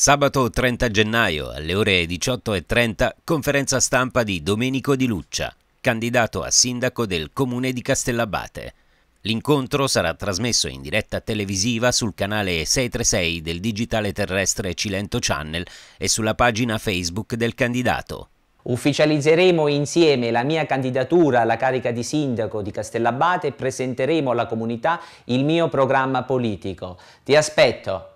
Sabato 30 gennaio alle ore 18.30 conferenza stampa di Domenico Di Luccia, candidato a sindaco del comune di Castellabate. L'incontro sarà trasmesso in diretta televisiva sul canale 636 del digitale terrestre Cilento Channel e sulla pagina Facebook del candidato. Ufficializzeremo insieme la mia candidatura alla carica di sindaco di Castellabate e presenteremo alla comunità il mio programma politico. Ti aspetto!